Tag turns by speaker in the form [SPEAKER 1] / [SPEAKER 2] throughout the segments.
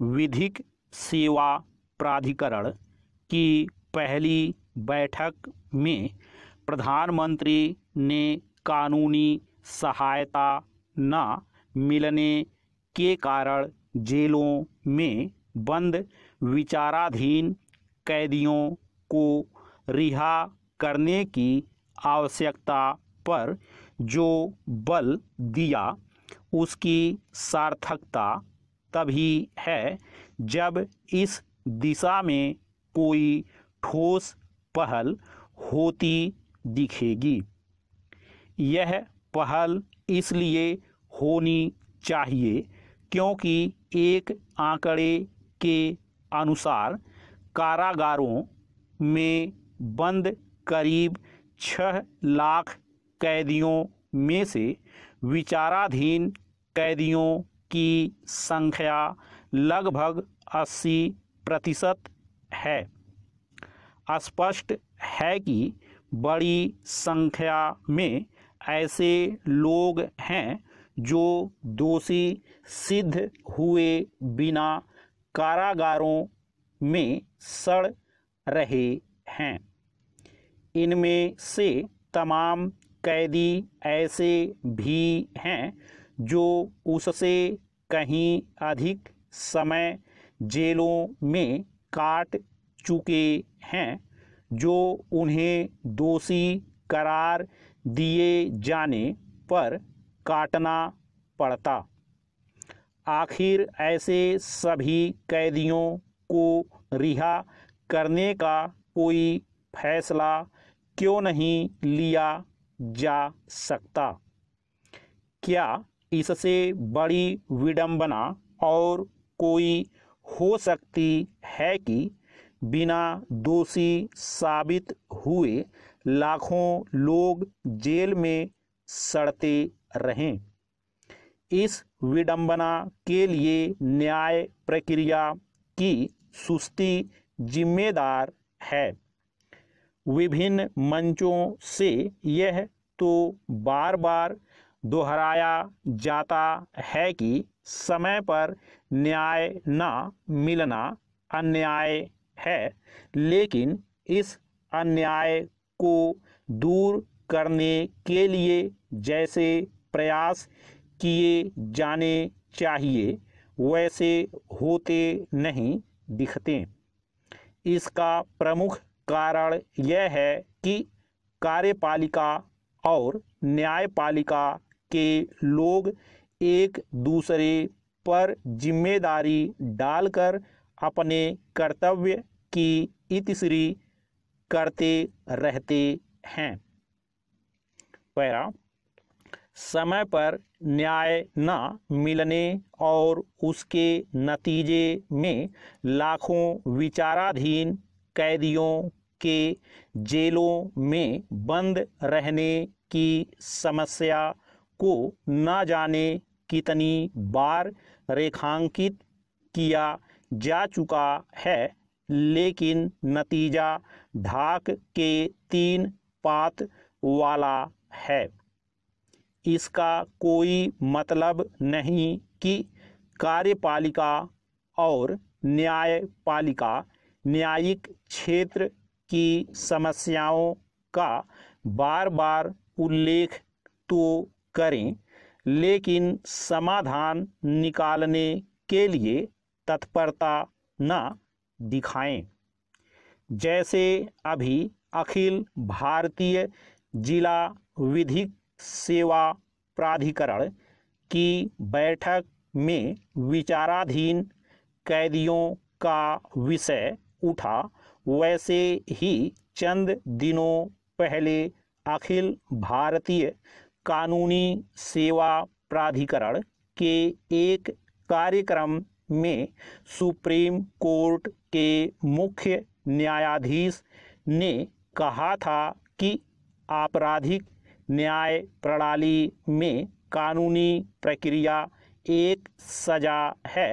[SPEAKER 1] विधिक सेवा प्राधिकरण की पहली बैठक में प्रधानमंत्री ने कानूनी सहायता न मिलने के कारण जेलों में बंद विचाराधीन कैदियों को रिहा करने की आवश्यकता पर जो बल दिया उसकी सार्थकता तभी है जब इस दिशा में कोई ठोस पहल होती दिखेगी यह पहल इसलिए होनी चाहिए क्योंकि एक आंकड़े के अनुसार कारागारों में बंद करीब छः लाख कैदियों में से विचाराधीन कैदियों की संख्या लगभग 80 प्रतिशत है स्पष्ट है कि बड़ी संख्या में ऐसे लोग हैं जो दोषी सिद्ध हुए बिना कारागारों में सड़ रहे हैं इनमें से तमाम कैदी ऐसे भी हैं जो उससे कहीं अधिक समय जेलों में काट चुके हैं जो उन्हें दोषी करार दिए जाने पर काटना पड़ता आखिर ऐसे सभी कैदियों को रिहा करने का कोई फैसला क्यों नहीं लिया जा सकता क्या इससे बड़ी विडंबना और कोई हो सकती है कि बिना दोषी साबित हुए लाखों लोग जेल में सड़ते रहें इस विडंबना के लिए न्याय प्रक्रिया की सुस्ती जिम्मेदार है विभिन्न मंचों से यह तो बार बार दोहराया जाता है कि समय पर न्याय न मिलना अन्याय है लेकिन इस अन्याय को दूर करने के लिए जैसे प्रयास किए जाने चाहिए वैसे होते नहीं दिखते इसका प्रमुख कारण यह है कि कार्यपालिका और न्यायपालिका के लोग एक दूसरे पर जिम्मेदारी डालकर अपने कर्तव्य की इतिश्री करते रहते हैं पैरा समय पर न्याय न मिलने और उसके नतीजे में लाखों विचाराधीन कैदियों के जेलों में बंद रहने की समस्या को न जाने कितनी बार रेखांकित किया जा चुका है लेकिन नतीजा ढाक के तीन पात वाला है इसका कोई मतलब नहीं कि कार्यपालिका और न्यायपालिका न्यायिक क्षेत्र की समस्याओं का बार बार उल्लेख तो करें लेकिन समाधान निकालने के लिए तत्परता न दिखाएं जैसे अभी अखिल भारतीय जिला विधिक सेवा प्राधिकरण की बैठक में विचाराधीन कैदियों का विषय उठा वैसे ही चंद दिनों पहले अखिल भारतीय कानूनी सेवा प्राधिकरण के एक कार्यक्रम में सुप्रीम कोर्ट के मुख्य न्यायाधीश ने कहा था कि आपराधिक न्याय प्रणाली में कानूनी प्रक्रिया एक सजा है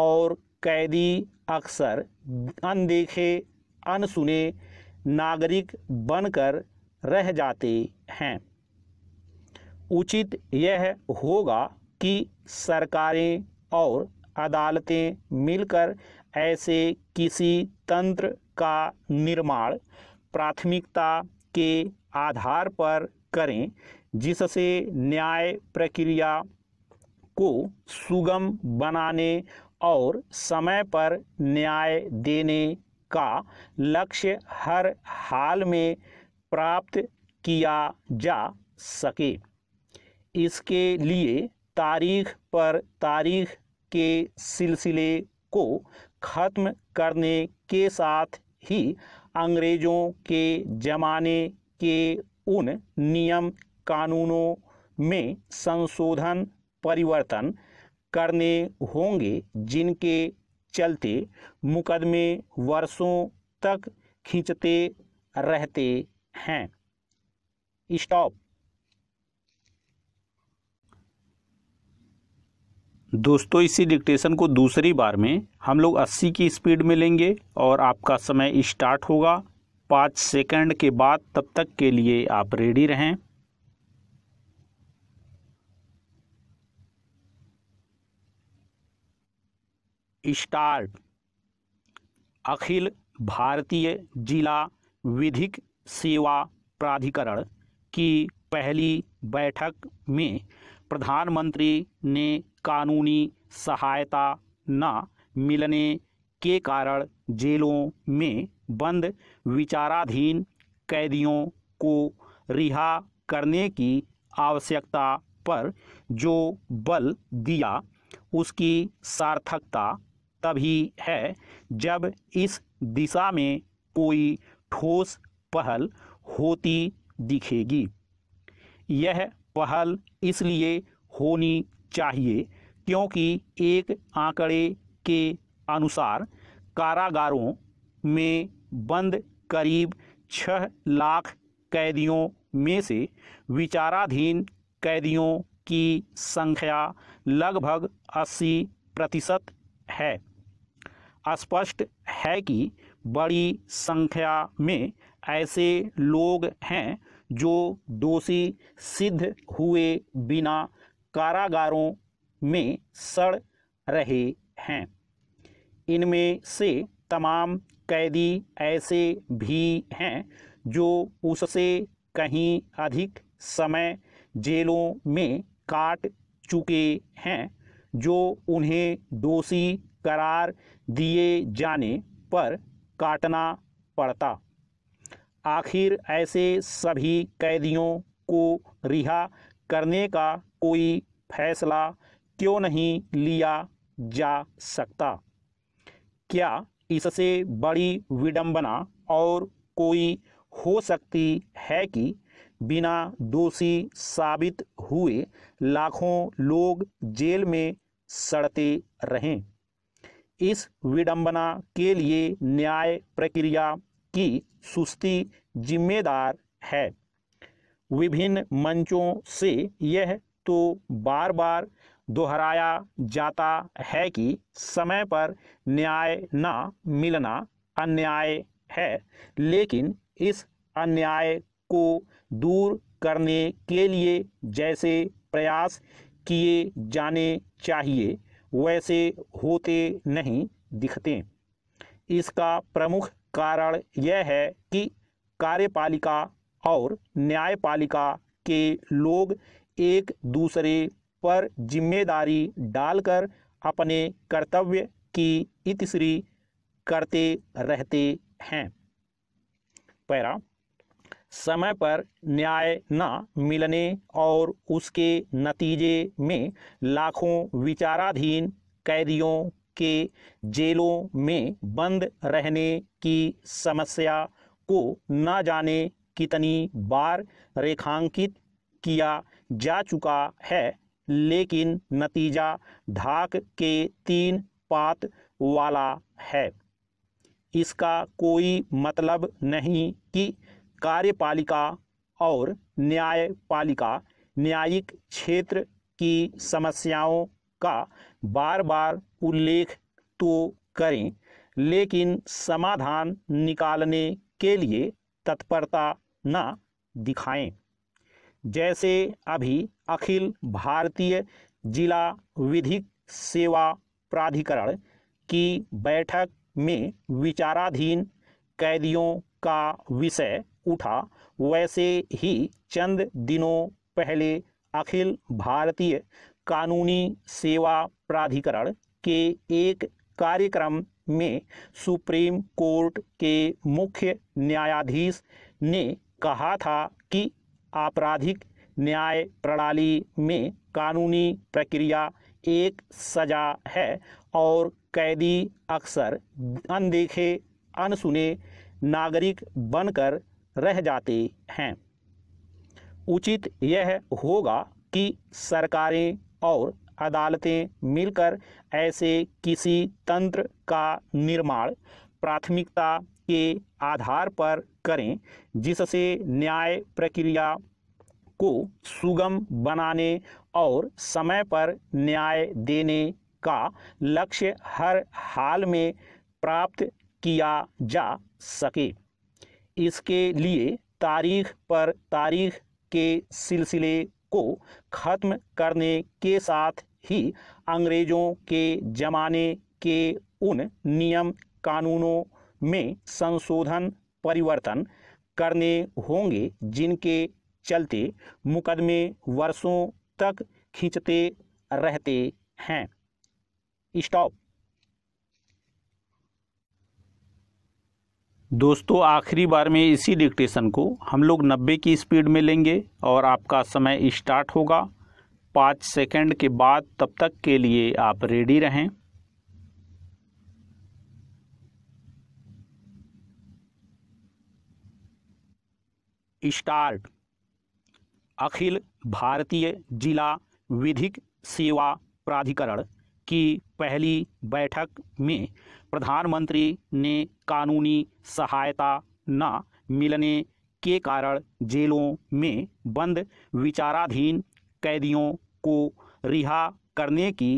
[SPEAKER 1] और कैदी अक्सर अनदेखे अनसुने नागरिक बनकर रह जाते हैं उचित यह होगा कि सरकारें और अदालतें मिलकर ऐसे किसी तंत्र का निर्माण प्राथमिकता के आधार पर करें जिससे न्याय प्रक्रिया को सुगम बनाने और समय पर न्याय देने का लक्ष्य हर हाल में प्राप्त किया जा सके इसके लिए तारीख पर तारीख के सिलसिले को ख़त्म करने के साथ ही अंग्रेज़ों के ज़माने के उन नियम कानूनों में संशोधन परिवर्तन करने होंगे जिनके चलते मुकदमे वर्षों तक खींचते रहते हैं स्टॉप दोस्तों इसी डिक्टेशन को दूसरी बार में हम लोग 80 की स्पीड में लेंगे और आपका समय स्टार्ट होगा पाँच सेकंड के बाद तब तक के लिए आप रेडी रहें स्टार्ट अखिल भारतीय जिला विधिक सेवा प्राधिकरण की पहली बैठक में प्रधानमंत्री ने कानूनी सहायता न मिलने के कारण जेलों में बंद विचाराधीन कैदियों को रिहा करने की आवश्यकता पर जो बल दिया उसकी सार्थकता तभी है जब इस दिशा में कोई ठोस पहल होती दिखेगी यह पहल इसलिए होनी चाहिए क्योंकि एक आंकड़े के अनुसार कारागारों में बंद करीब छः लाख कैदियों में से विचाराधीन कैदियों की संख्या लगभग 80 प्रतिशत है स्पष्ट है कि बड़ी संख्या में ऐसे लोग हैं जो दोषी सिद्ध हुए बिना कारागारों में सड़ रहे हैं इनमें से तमाम कैदी ऐसे भी हैं जो उससे कहीं अधिक समय जेलों में काट चुके हैं जो उन्हें दोषी करार दिए जाने पर काटना पड़ता आखिर ऐसे सभी कैदियों को रिहा करने का कोई फैसला क्यों नहीं लिया जा सकता क्या इससे बड़ी विडंबना और कोई हो सकती है कि बिना दोषी साबित हुए लाखों लोग जेल में सड़ते रहें इस विडंबना के लिए न्याय प्रक्रिया की सुस्ती जिम्मेदार है विभिन्न मंचों से यह तो बार बार दोहराया जाता है कि समय पर न्याय न मिलना अन्याय है लेकिन इस अन्याय को दूर करने के लिए जैसे प्रयास किए जाने चाहिए वैसे होते नहीं दिखते इसका प्रमुख कारण यह है कि कार्यपालिका और न्यायपालिका के लोग एक दूसरे पर जिम्मेदारी डालकर अपने कर्तव्य की इतिश्री करते रहते हैं पैरा समय पर न्याय न मिलने और उसके नतीजे में लाखों विचाराधीन कैदियों के जेलों में बंद रहने की समस्या को न जाने कितनी बार रेखांकित किया जा चुका है लेकिन नतीजा ढाक के तीन पात वाला है इसका कोई मतलब नहीं कि कार्यपालिका और न्यायपालिका न्यायिक क्षेत्र की समस्याओं का बार बार उल्लेख तो करें लेकिन समाधान निकालने के लिए तत्परता न दिखाएं जैसे अभी अखिल भारतीय जिला विधिक सेवा प्राधिकरण की बैठक में विचाराधीन कैदियों का विषय उठा वैसे ही चंद दिनों पहले अखिल भारतीय कानूनी सेवा प्राधिकरण के एक कार्यक्रम में सुप्रीम कोर्ट के मुख्य न्यायाधीश ने कहा था कि आपराधिक न्याय प्रणाली में कानूनी प्रक्रिया एक सजा है और कैदी अक्सर अनदेखे अनसुने नागरिक बनकर रह जाते हैं उचित यह होगा कि सरकारें और अदालतें मिलकर ऐसे किसी तंत्र का निर्माण प्राथमिकता के आधार पर करें जिससे न्याय प्रक्रिया को सुगम बनाने और समय पर न्याय देने का लक्ष्य हर हाल में प्राप्त किया जा सके इसके लिए तारीख पर तारीख के सिलसिले को खत्म करने के साथ ही अंग्रेजों के जमाने के उन नियम कानूनों में संशोधन परिवर्तन करने होंगे जिनके चलते मुकदमे वर्षों तक खींचते रहते हैं स्टॉप दोस्तों आखिरी बार में इसी डिक्टेशन को हम लोग 90 की स्पीड में लेंगे और आपका समय स्टार्ट होगा पाँच सेकंड के बाद तब तक के लिए आप रेडी रहें स्टार्ट अखिल भारतीय जिला विधिक सेवा प्राधिकरण की पहली बैठक में प्रधानमंत्री ने कानूनी सहायता न मिलने के कारण जेलों में बंद विचाराधीन कैदियों को रिहा करने की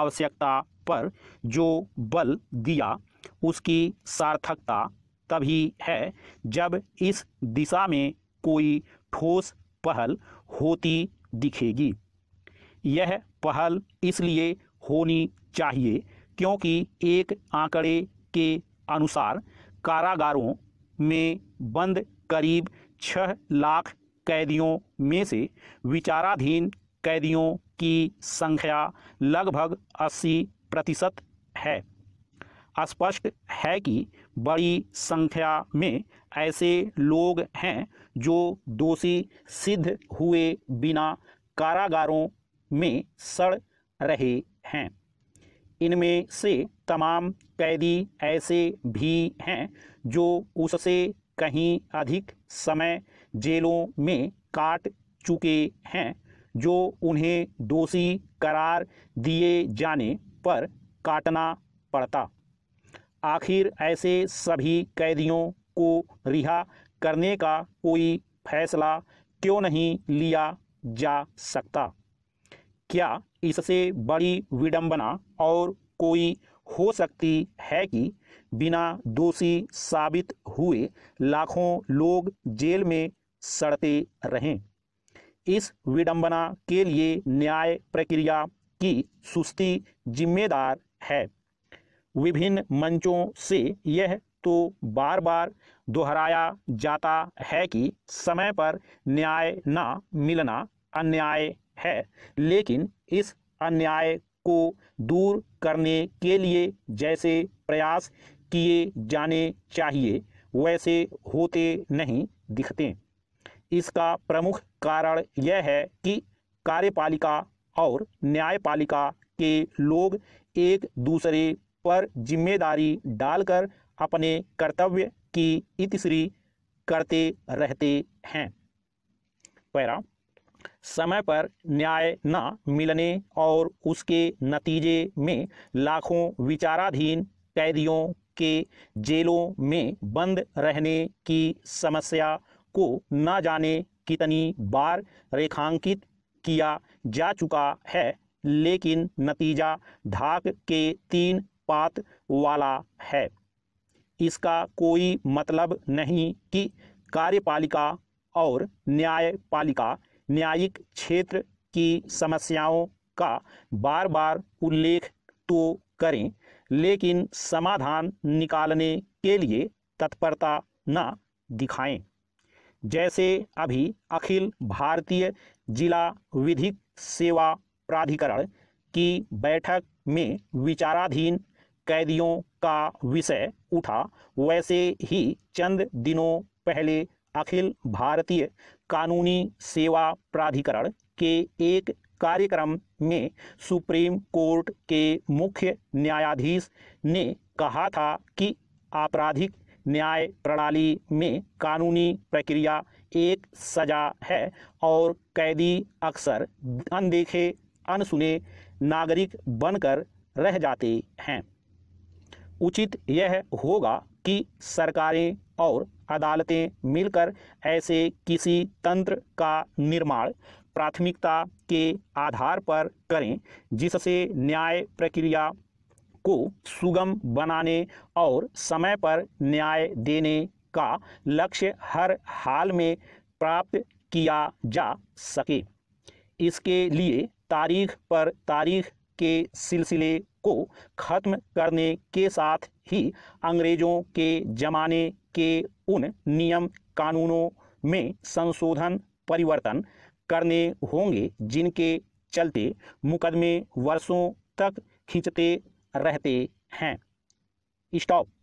[SPEAKER 1] आवश्यकता पर जो बल दिया उसकी सार्थकता तभी है जब इस दिशा में कोई ठोस पहल होती दिखेगी यह पहल इसलिए होनी चाहिए क्योंकि एक आंकड़े के अनुसार कारागारों में बंद करीब छः लाख कैदियों में से विचाराधीन कैदियों की संख्या लगभग 80 प्रतिशत है स्पष्ट है कि बड़ी संख्या में ऐसे लोग हैं जो दोषी सिद्ध हुए बिना कारागारों में सड़ रहे हैं इनमें से तमाम कैदी ऐसे भी हैं जो उससे कहीं अधिक समय जेलों में काट चुके हैं जो उन्हें दोषी करार दिए जाने पर काटना पड़ता आखिर ऐसे सभी कैदियों को रिहा करने का कोई फैसला क्यों नहीं लिया जा सकता क्या इससे बड़ी विडंबना और कोई हो सकती है कि बिना दोषी साबित हुए लाखों लोग जेल में सड़ते रहें इस विडंबना के लिए न्याय प्रक्रिया की सुस्ती जिम्मेदार है विभिन्न मंचों से यह तो बार बार दोहराया जाता है कि समय पर न्याय न मिलना अन्याय है लेकिन इस अन्याय को दूर करने के लिए जैसे प्रयास किए जाने चाहिए वैसे होते नहीं दिखते इसका प्रमुख कारण यह है कि कार्यपालिका और न्यायपालिका के लोग एक दूसरे पर जिम्मेदारी डालकर अपने कर्तव्य की इतिश्री करते रहते हैं पैरा समय पर न्याय न मिलने और उसके नतीजे में लाखों विचाराधीन कैदियों के जेलों में बंद रहने की समस्या को न जाने कितनी बार रेखांकित किया जा चुका है लेकिन नतीजा ढाक के तीन पात वाला है इसका कोई मतलब नहीं कि कार्यपालिका और न्यायपालिका न्यायिक क्षेत्र की समस्याओं का बार बार उल्लेख तो करें लेकिन समाधान निकालने के लिए तत्परता न दिखाएं जैसे अभी अखिल भारतीय जिला विधिक सेवा प्राधिकरण की बैठक में विचाराधीन कैदियों का विषय उठा वैसे ही चंद दिनों पहले अखिल भारतीय कानूनी सेवा प्राधिकरण के एक कार्यक्रम में सुप्रीम कोर्ट के मुख्य न्यायाधीश ने कहा था कि आपराधिक न्याय प्रणाली में कानूनी प्रक्रिया एक सजा है और कैदी अक्सर अनदेखे अनसुने नागरिक बनकर रह जाते हैं उचित यह होगा कि सरकारें और अदालतें मिलकर ऐसे किसी तंत्र का निर्माण प्राथमिकता के आधार पर करें जिससे न्याय प्रक्रिया को सुगम बनाने और समय पर न्याय देने का लक्ष्य हर हाल में प्राप्त किया जा सके इसके लिए तारीख पर तारीख के सिलसिले को खत्म करने के साथ ही अंग्रेजों के जमाने के उन नियम कानूनों में संशोधन परिवर्तन करने होंगे जिनके चलते मुकदमे वर्षों तक खींचते रहते हैं स्टॉप